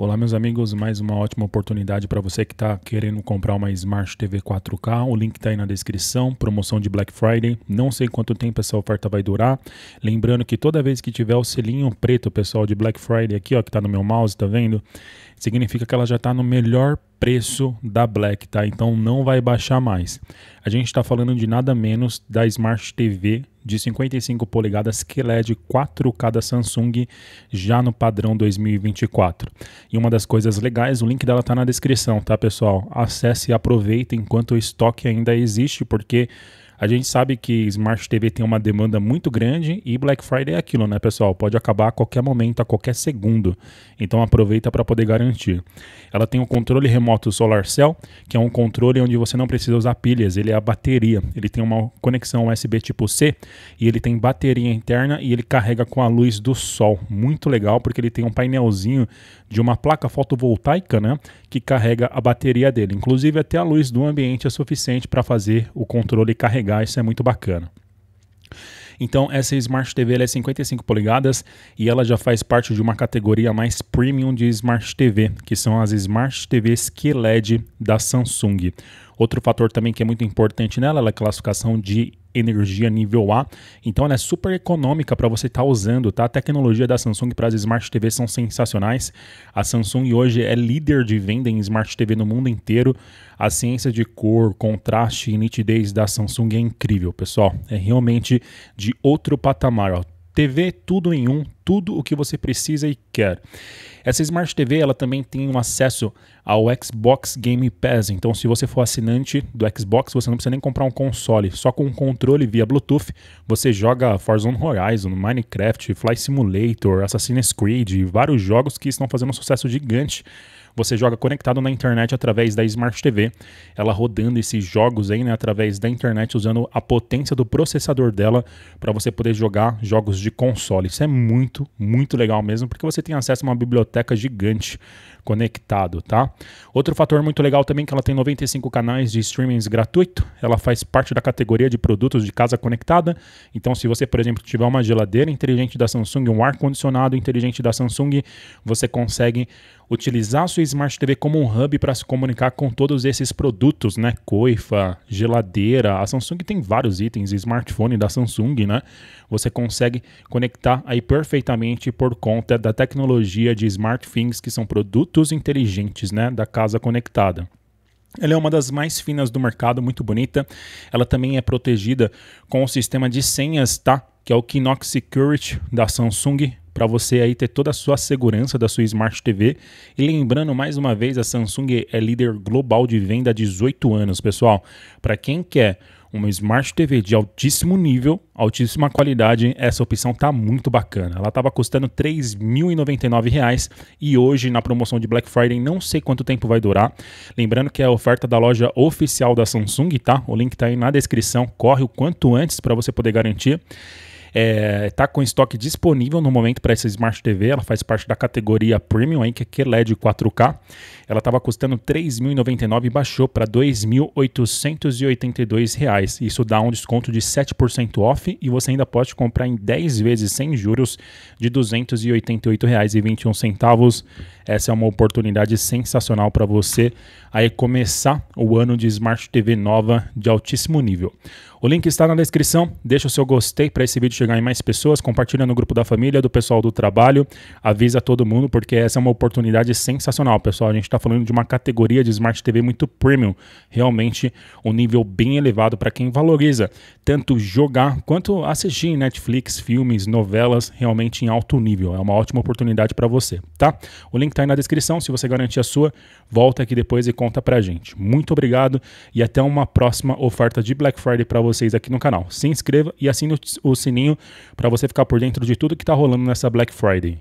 Olá, meus amigos, mais uma ótima oportunidade para você que está querendo comprar uma Smart TV 4K. O link está aí na descrição. Promoção de Black Friday. Não sei quanto tempo essa oferta vai durar. Lembrando que toda vez que tiver o selinho preto, pessoal, de Black Friday aqui, ó, que está no meu mouse, tá vendo? Significa que ela já está no melhor preço da Black, tá? Então não vai baixar mais. A gente está falando de nada menos da Smart TV de 55 polegadas QLED 4K da Samsung já no padrão 2024. E uma das coisas legais, o link dela está na descrição, tá pessoal? Acesse e aproveita enquanto o estoque ainda existe, porque a gente sabe que Smart TV tem uma demanda muito grande e Black Friday é aquilo, né, pessoal? Pode acabar a qualquer momento, a qualquer segundo. Então aproveita para poder garantir. Ela tem o um controle remoto Solar Cell, que é um controle onde você não precisa usar pilhas, ele é a bateria. Ele tem uma conexão USB tipo C e ele tem bateria interna e ele carrega com a luz do sol. Muito legal porque ele tem um painelzinho de uma placa fotovoltaica, né, que carrega a bateria dele. Inclusive até a luz do ambiente é suficiente para fazer o controle carregar isso é muito bacana. Então, essa Smart TV é 55 polegadas e ela já faz parte de uma categoria mais premium de Smart TV, que são as Smart TVs QLED da Samsung. Outro fator também que é muito importante nela é a classificação de energia nível A. Então ela é super econômica para você estar tá usando, tá? A tecnologia da Samsung para as Smart TV são sensacionais. A Samsung hoje é líder de venda em Smart TV no mundo inteiro. A ciência de cor, contraste e nitidez da Samsung é incrível, pessoal. É realmente de outro patamar, ó. TV tudo em um, tudo o que você precisa e quer. Essa Smart TV ela também tem um acesso ao Xbox Game Pass. Então, se você for assinante do Xbox, você não precisa nem comprar um console. Só com um controle via Bluetooth, você joga Forza Horizon, Minecraft, Fly Simulator, Assassin's Creed, vários jogos que estão fazendo um sucesso gigante. Você joga conectado na internet através da Smart TV, ela rodando esses jogos aí, né, através da internet, usando a potência do processador dela para você poder jogar jogos de console. Isso é muito muito, muito legal mesmo, porque você tem acesso a uma biblioteca gigante conectado, tá? Outro fator muito legal também é que ela tem 95 canais de streamings gratuito, ela faz parte da categoria de produtos de casa conectada. Então, se você, por exemplo, tiver uma geladeira inteligente da Samsung, um ar-condicionado inteligente da Samsung, você consegue utilizar a sua Smart TV como um hub para se comunicar com todos esses produtos, né? Coifa, geladeira, a Samsung tem vários itens, smartphone da Samsung, né? Você consegue conectar aí perfeitamente por conta da tecnologia de Smart Things, que são produtos inteligentes, né, da casa conectada. Ela é uma das mais finas do mercado, muito bonita. Ela também é protegida com o sistema de senhas, tá? Que é o Knox Security da Samsung para você aí ter toda a sua segurança da sua Smart TV. E lembrando mais uma vez, a Samsung é líder global de venda há 18 anos, pessoal. Para quem quer uma Smart TV de altíssimo nível, altíssima qualidade, essa opção tá muito bacana. Ela estava custando R$ 3.099 e hoje na promoção de Black Friday não sei quanto tempo vai durar. Lembrando que é a oferta da loja oficial da Samsung, tá? O link tá aí na descrição. Corre o quanto antes para você poder garantir. Está é, tá com estoque disponível no momento para essa Smart TV. Ela faz parte da categoria Premium, aí, que é QLED 4K. Ela estava custando R$ 3.099 e baixou para R$ 2.882. Isso dá um desconto de 7% off e você ainda pode comprar em 10 vezes sem juros de R$ 288,21. Essa é uma oportunidade sensacional para você aí começar o ano de Smart TV nova de altíssimo nível. O link está na descrição. Deixa o seu gostei para esse vídeo chegar em mais pessoas. Compartilha no grupo da família, do pessoal do trabalho. Avisa todo mundo, porque essa é uma oportunidade sensacional, pessoal. A gente está falando de uma categoria de Smart TV muito premium. Realmente um nível bem elevado para quem valoriza tanto jogar quanto assistir Netflix, filmes, novelas, realmente em alto nível. É uma ótima oportunidade para você, tá? O link está aí na descrição. Se você garantir a sua, volta aqui depois e conta para a gente. Muito obrigado e até uma próxima oferta de Black Friday para você vocês aqui no canal. Se inscreva e assine o sininho para você ficar por dentro de tudo que está rolando nessa Black Friday.